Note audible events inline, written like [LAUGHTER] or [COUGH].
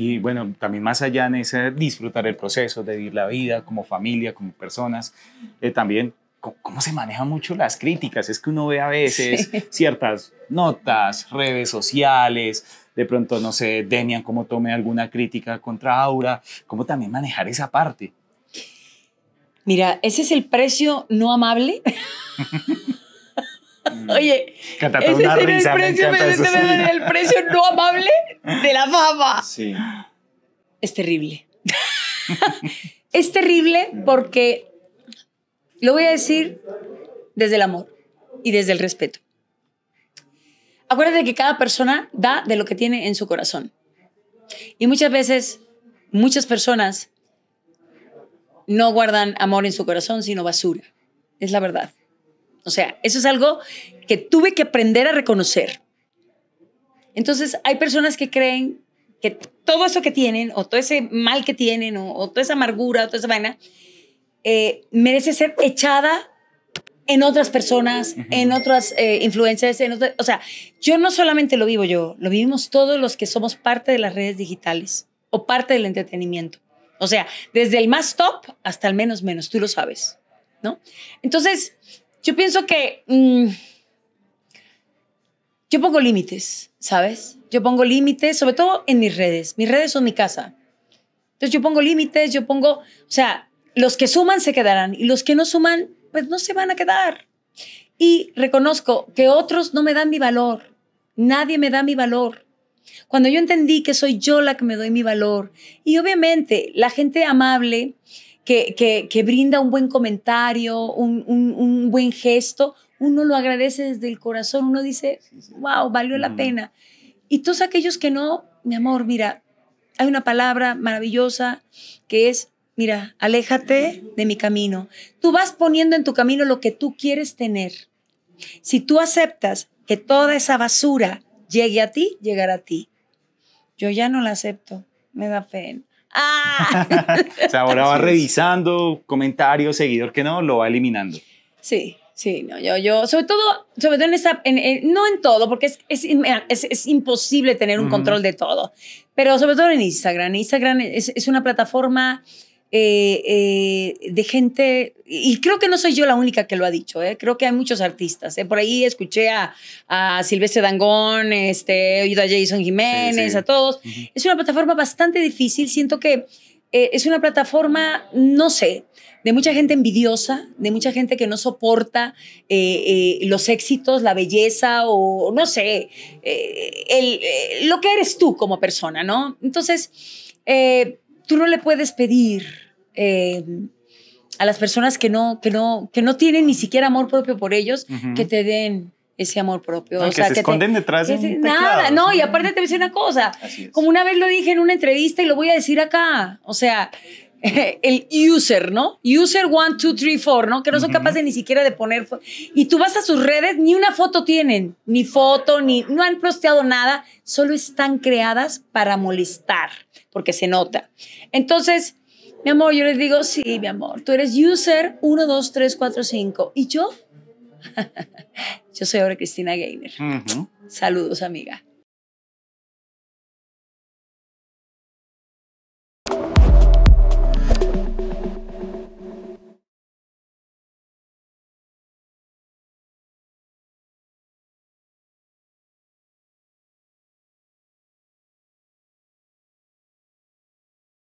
Y bueno, también más allá en ese disfrutar el proceso, de vivir la vida como familia, como personas, eh, también cómo se manejan mucho las críticas. Es que uno ve a veces [LAUGHS] ciertas notas, redes sociales, de pronto, no sé, Demian, cómo tome alguna crítica contra Aura, cómo también manejar esa parte. Mira, ese es el precio no amable [LAUGHS] Mm. Oye, ese el precio, el precio no amable de la fama. Sí. Es terrible. [LAUGHS] es terrible porque lo voy a decir desde el amor y desde el respeto. Acuérdate que cada persona da de lo que tiene en su corazón. Y muchas veces, muchas personas no guardan amor en su corazón, sino basura. Es la verdad. O sea, eso es algo que tuve que aprender a reconocer. Entonces, hay personas que creen que todo eso que tienen, o todo ese mal que tienen, o, toda esa amargura, o toda esa vaina, eh, merece ser echada en otras personas, en otras eh, influencias, en o sea, yo no solamente lo vivo yo, lo vivimos todos los que somos parte de las redes digitales o parte del entretenimiento. O sea, desde el más top hasta el menos menos, tú lo sabes, ¿no? Entonces, yo pienso que mm, yo pongo límites, ¿sabes? Yo pongo límites, sobre todo en mis redes. Mis redes son mi casa. Entonces yo pongo límites, yo pongo, o sea, los que suman se quedarán y los que no suman, pues no se van a quedar. Y reconozco que otros no me dan mi valor. Nadie me da mi valor. Cuando yo entendí que soy yo la que me doy mi valor. Y obviamente la gente amable que, brinda un buen comentario, un, un, buen gesto, uno lo agradece desde el corazón, uno dice, wow, valió la pena. Y todos aquellos que no, mi amor, mira, hay una palabra maravillosa que es, mira, aléjate de mi camino. Tú vas poniendo en tu camino lo que tú quieres tener. Si tú aceptas que toda esa basura llegue a ti, llegará a ti. Yo ya no la acepto, me da pena. ¡Ah! [LAUGHS] ahora va revisando comentarios, seguidor que no, lo va eliminando. Sí, sí, no, yo, yo, sobre todo, sobre todo en no en todo, porque es, es, imposible tener un control de todo, pero sobre todo en Instagram. Instagram es, una plataforma eh, eh, de gente, y creo que no soy yo la única que lo ha dicho, ¿eh? creo que hay muchos artistas. Por ahí escuché a, a Silvestre Dangón, este, he oído a Jason Jiménez, a todos. Es una plataforma bastante difícil, siento que es una plataforma, no sé, de mucha gente envidiosa, de mucha gente que no soporta los éxitos, la belleza o no sé, lo que eres tú como persona, ¿no? Entonces, tú no le puedes pedir eh, a las personas que no, que, no, que no tienen ni siquiera amor propio por ellos que te den ese amor propio. o que se esconden detrás de un Nada, no, y aparte te voy a decir una cosa. Como una vez lo dije en una entrevista y lo voy a decir acá. O sea, [LAUGHS] el user, ¿no? User 1, 2, 3, 4, ¿no? Que no son capaces ni siquiera de poner. Y tú vas a sus redes, ni una foto tienen, ni foto, ni. No han posteado nada, solo están creadas para molestar, porque se nota. Entonces, mi amor, yo les digo, sí, mi amor, tú eres user 1, 2, 3, 4, 5. ¿Y yo? [LAUGHS] yo soy ahora Cristina Gainer. Saludos, amiga.